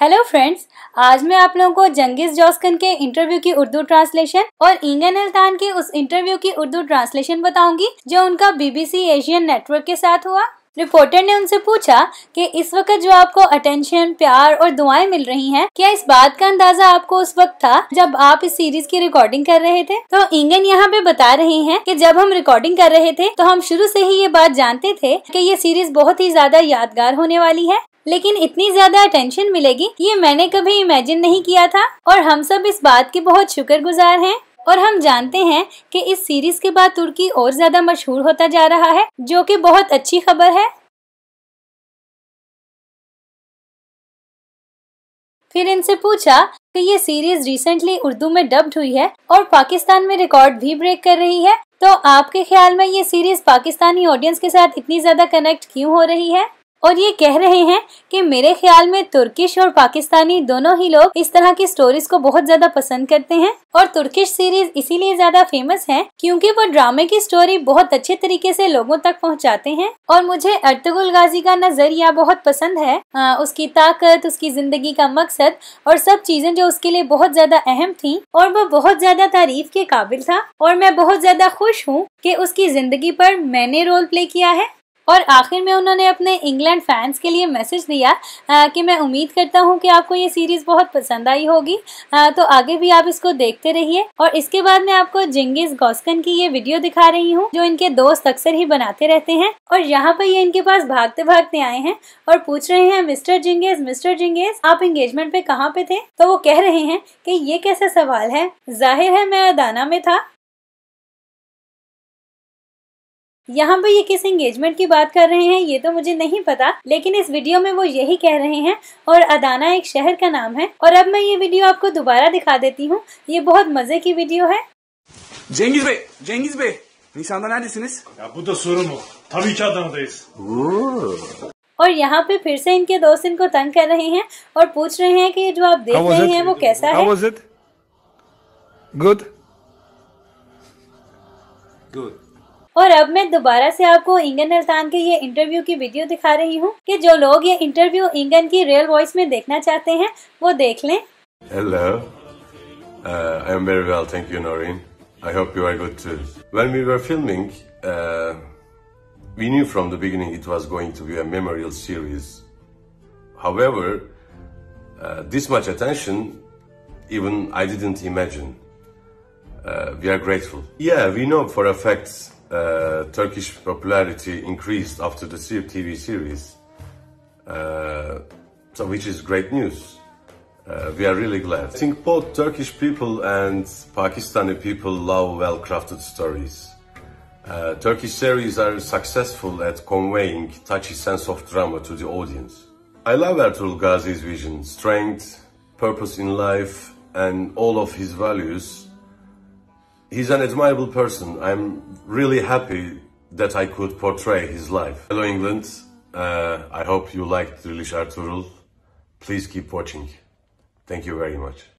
Hello friends आज मैं आप लोगों को जंगिस जॉस्कन के इंटरव्यू की उर्दू ट्रांसलेशन और इंगन अल्तान के उस इंटरव्यू की उर्दू ट्रांसलेशन बताऊंगी जो उनका बीबीसी एशियन नेटवर्क के साथ हुआ रिपोर्टर ने उनसे पूछा कि इस वक्त जो आपको अटेंशन प्यार और दुआएं मिल रही हैं क्या इस बात का अंदाजा आपको उस वक्त था जब आप इस सीरीज की रिकॉर्डिंग कर रहे थे तो इंगन यहाँ पे बता रहे हैं कि जब हम रिकॉर्डिंग कर रहे थे तो हम शुरू से ही ये बात जानते थे कि ये सीरीज बहुत ही ज्यादा यादगार होने वाली है लेकिन इतनी ज्यादा अटेंशन मिलेगी ये मैंने कभी इमेजिन नहीं किया था और हम सब इस बात के बहुत शुक्रगुजार हैं और हम जानते हैं कि इस सीरीज के बाद तुर्की और ज्यादा मशहूर होता जा रहा है जो कि बहुत अच्छी खबर है फिर इनसे पूछा कि ये सीरीज रिसेंटली उर्दू में डब्ड हुई है और पाकिस्तान में रिकॉर्ड भी ब्रेक कर रही है तो आपके ख्याल में ये सीरीज पाकिस्तानी ऑडियंस के साथ इतनी ज्यादा कनेक्ट क्यों हो रही है और ये कह रहे हैं कि मेरे ख्याल में तुर्किश और पाकिस्तानी दोनों ही लोग इस तरह की स्टोरीज को बहुत ज्यादा पसंद करते हैं और तुर्किश सीरीज इसीलिए ज्यादा फेमस है क्योंकि वो ड्रामे की स्टोरी बहुत अच्छे तरीके से लोगों तक पहुंचाते हैं और मुझे अर्तगुल गाजी का नजरिया बहुत पसंद है आ, उसकी ताकत उसकी जिंदगी का मकसद और सब चीजें जो उसके लिए बहुत ज्यादा अहम थी और वो बहुत ज्यादा तारीफ के काबिल था और मैं बहुत ज्यादा खुश हूँ कि उसकी जिंदगी पर मैंने रोल प्ले किया है और आखिर में उन्होंने अपने इंग्लैंड फैंस के लिए मैसेज दिया आ, कि मैं उम्मीद करता हूँ कि आपको ये सीरीज़ बहुत पसंद आई होगी आ, तो आगे भी आप इसको देखते रहिए और इसके बाद मैं आपको जिंगिस गौस्कन की ये वीडियो दिखा रही हूँ जो इनके दोस्त अक्सर ही बनाते रहते हैं और यहाँ पर ये इनके पास भागते भागते आए हैं और पूछ रहे हैं मिस्टर जिंगेज मिस्टर जिंगेज आप एंगेजमेंट पे कहाँ पे थे तो वो कह रहे हैं कि ये कैसा सवाल है जाहिर है मैं अदाना में था यहाँ पर ये किस एंगेजमेंट की बात कर रहे हैं ये तो मुझे नहीं पता लेकिन इस वीडियो में वो यही कह रहे हैं और अदाना एक शहर का नाम है और अब मैं ये वीडियो आपको दोबारा दिखा देती हूँ ये बहुत मजे की वीडियो है hmm. और यहाँ पे फिर से इनके दोस्त इनको तंग कर रहे हैं और पूछ रहे हैं कि जो आप देख रहे हैं वो कैसा How है गुड गुड और अब मैं दोबारा से आपको इंगन अल्तान के ये इंटरव्यू की वीडियो दिखा रही हूँ कि जो लोग ये इंटरव्यू इंगन की रियल वॉइस में देखना चाहते हैं वो देख लें hello I am very well thank you Noreen I hope you are good too when we were filming we knew from the beginning it was going to be a memorial series however this much attention even I didn't imagine we are grateful yeah we know for a facts uh, Turkish popularity increased after the TV series, uh, so which is great news. Uh, we are really glad. I think both Turkish people and Pakistani people love well-crafted stories. Uh, Turkish series are successful at conveying touchy sense of drama to the audience. I love Ertuğrul Gazi's vision, strength, purpose in life, and all of his values He's an admirable person. I'm really happy that I could portray his life. Hello, England. Uh, I hope you liked Rilish Arturul. Please keep watching. Thank you very much.